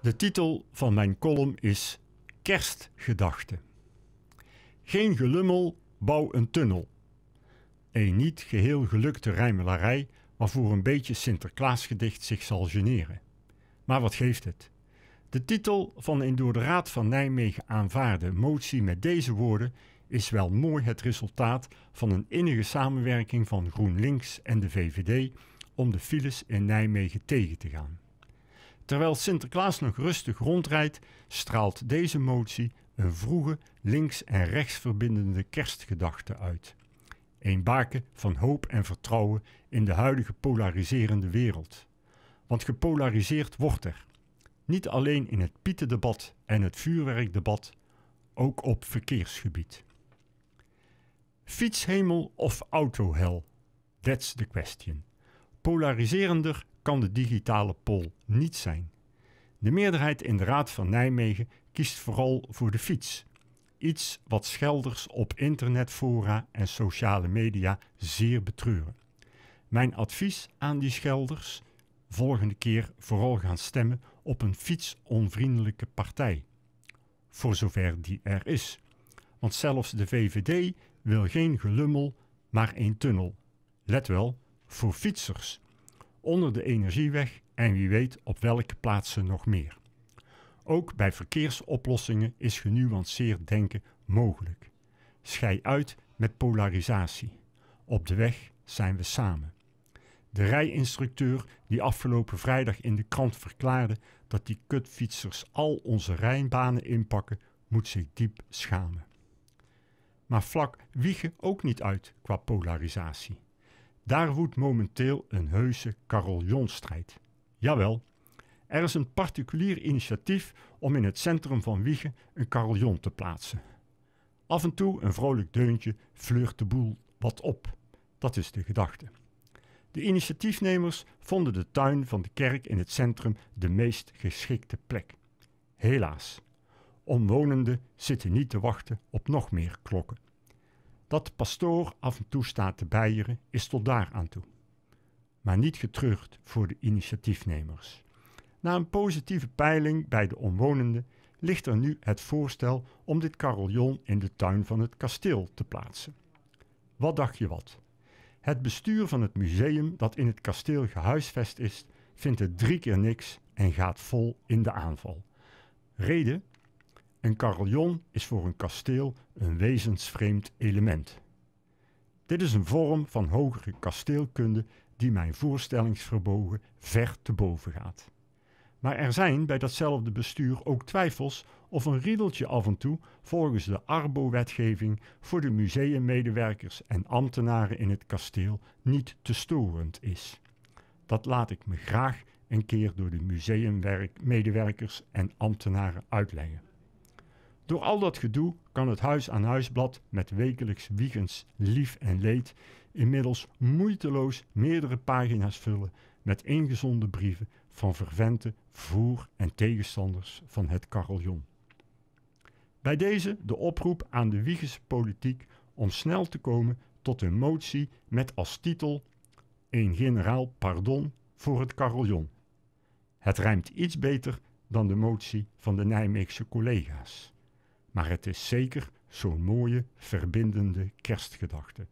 De titel van mijn column is Kerstgedachten. Geen gelummel, bouw een tunnel. Een niet geheel gelukte rijmelarij waarvoor een beetje Sinterklaasgedicht zich zal generen. Maar wat geeft het? De titel van een door de Raad van Nijmegen aanvaarde motie met deze woorden is wel mooi het resultaat van een innige samenwerking van GroenLinks en de VVD om de files in Nijmegen tegen te gaan. Terwijl Sinterklaas nog rustig rondrijdt, straalt deze motie een vroege links- en rechtsverbindende kerstgedachte uit. Een baken van hoop en vertrouwen in de huidige polariserende wereld. Want gepolariseerd wordt er. Niet alleen in het pietendebat en het vuurwerkdebat, ook op verkeersgebied. Fietshemel of autohel? That's the question. Polariserender kan de digitale pol niet zijn. De meerderheid in de Raad van Nijmegen kiest vooral voor de fiets. Iets wat schelders op internetfora en sociale media zeer betreuren. Mijn advies aan die schelders: volgende keer vooral gaan stemmen op een fietsonvriendelijke partij. Voor zover die er is. Want zelfs de VVD wil geen gelummel, maar een tunnel. Let wel, voor fietsers, onder de energieweg en wie weet op welke plaatsen nog meer. Ook bij verkeersoplossingen is genuanceerd denken mogelijk. Schij uit met polarisatie. Op de weg zijn we samen. De rijinstructeur die afgelopen vrijdag in de krant verklaarde dat die kutfietsers al onze rijbanen inpakken, moet zich diep schamen. Maar vlak wiegen ook niet uit qua polarisatie. Daar woedt momenteel een heuse carillonstrijd. Jawel, er is een particulier initiatief om in het centrum van Wiegen een carillon te plaatsen. Af en toe een vrolijk deuntje vleurt de boel wat op. Dat is de gedachte. De initiatiefnemers vonden de tuin van de kerk in het centrum de meest geschikte plek. Helaas, omwonenden zitten niet te wachten op nog meer klokken. Dat de pastoor af en toe staat te bijeren is tot daar aan toe. Maar niet getreurd voor de initiatiefnemers. Na een positieve peiling bij de omwonenden ligt er nu het voorstel om dit carillon in de tuin van het kasteel te plaatsen. Wat dacht je wat? Het bestuur van het museum dat in het kasteel gehuisvest is, vindt het drie keer niks en gaat vol in de aanval. Reden? Een carillon is voor een kasteel een wezensvreemd element. Dit is een vorm van hogere kasteelkunde die mijn voorstellingsverbogen ver te boven gaat. Maar er zijn bij datzelfde bestuur ook twijfels of een riedeltje af en toe volgens de Arbo-wetgeving voor de museummedewerkers en ambtenaren in het kasteel niet te storend is. Dat laat ik me graag een keer door de museummedewerkers en ambtenaren uitleggen. Door al dat gedoe kan het Huis aan Huisblad met wekelijks Wiegens lief en leed inmiddels moeiteloos meerdere pagina's vullen met ingezonden brieven van vervente voer- en tegenstanders van het carillon. Bij deze de oproep aan de Wiegense politiek om snel te komen tot een motie met als titel Een generaal pardon voor het carillon. Het rijmt iets beter dan de motie van de Nijmeegse collega's maar het is zeker zo'n mooie, verbindende kerstgedachte.